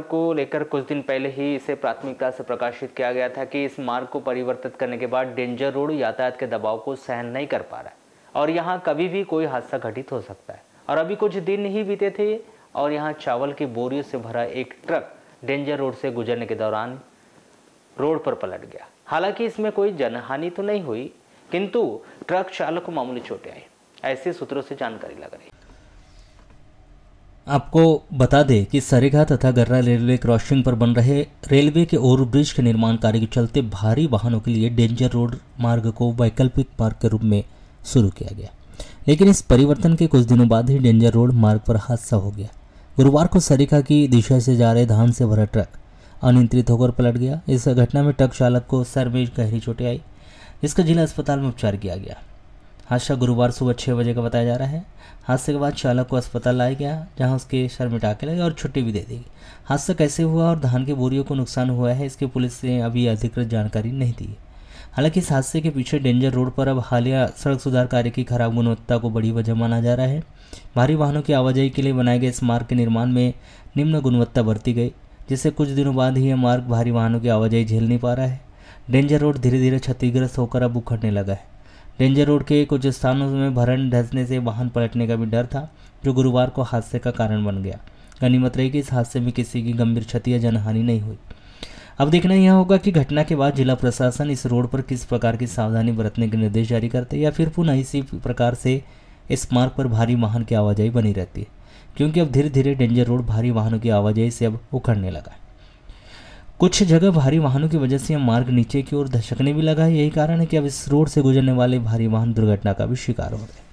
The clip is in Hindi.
को लेकर कुछ दिन पहले ही इसे प्राथमिकता से प्रकाशित किया गया था कि इस मार्ग को परिवर्तित करने के बाद डेंजर रोड यातायात के दबाव को सहन नहीं कर पा रहा है और यहाँ कभी भी कोई हादसा घटित हो सकता है और अभी कुछ दिन ही बीते थे और यहाँ चावल की बोरियों से भरा एक ट्रक डेंजर रोड से गुजरने के दौरान रोड पर पलट गया हालांकि इसमें कोई जनहानि तो नहीं हुई किंतु ट्रक चालक को मामूली चोटें आई ऐसे सूत्रों से जानकारी लग रही आपको बता दें कि सरेगा तथा गर्रा रेलवे क्रॉसिंग पर बन रहे रेलवे के ओवर ब्रिज के निर्माण कार्य के चलते भारी वाहनों के लिए डेंजर रोड मार्ग को वैकल्पिक मार्ग के रूप में शुरू किया गया लेकिन इस परिवर्तन के कुछ दिनों बाद ही डेंजर रोड मार्ग पर हादसा हो गया गुरुवार को सरिका की दिशा से जा रहे धान से भरा ट्रक अनियंत्रित होकर पलट गया इस घटना में ट्रक चालक को सर में गहरी चोटें आई इसका जिला अस्पताल में उपचार किया गया हादसा गुरुवार सुबह छः बजे का बताया जा रहा है हादसे के बाद चालक को अस्पताल लाया गया जहां उसके सर मिटा के लगे और छुट्टी भी दे दी हादसा कैसे हुआ और धान की बोरियों को नुकसान हुआ है इसकी पुलिस ने अभी अधिकृत जानकारी नहीं दी हालांकि इस हादसे के पीछे डेंजर रोड पर अब हालिया सड़क सुधार कार्य की खराब गुणवत्ता को बड़ी वजह माना जा रहा है भारी वाहनों की आवाजाही के लिए बनाए गए इस मार्ग के निर्माण में निम्न गुणवत्ता बरती गई जिससे कुछ दिनों बाद ही यह मार्ग भारी वाहनों की आवाजाही झेल नहीं पा रहा है डेंजर रोड धीरे धीरे क्षतिग्रस्त होकर अब उखड़ने लगा है डेंजर रोड के कुछ स्थानों में भरण धंसने से वाहन पलटने का भी डर था जो गुरुवार को हादसे का कारण बन गया गनीमत रही कि इस हादसे में किसी की गंभीर क्षति या जनहानि नहीं हुई अब देखना यह होगा कि घटना के बाद जिला प्रशासन इस रोड पर किस प्रकार की सावधानी बरतने के निर्देश जारी करते या फिर पुनः इसी प्रकार से इस मार्ग पर भारी वाहन की आवाजाही बनी रहती है क्योंकि अब धीरे धीरे डेंजर रोड भारी वाहनों की आवाजाही से अब उखड़ने लगा है कुछ जगह भारी वाहनों की वजह से यह मार्ग नीचे की ओर धसकने भी लगा है यही कारण है कि अब इस रोड से गुजरने वाले भारी वाहन दुर्घटना का भी शिकार हो रहे हैं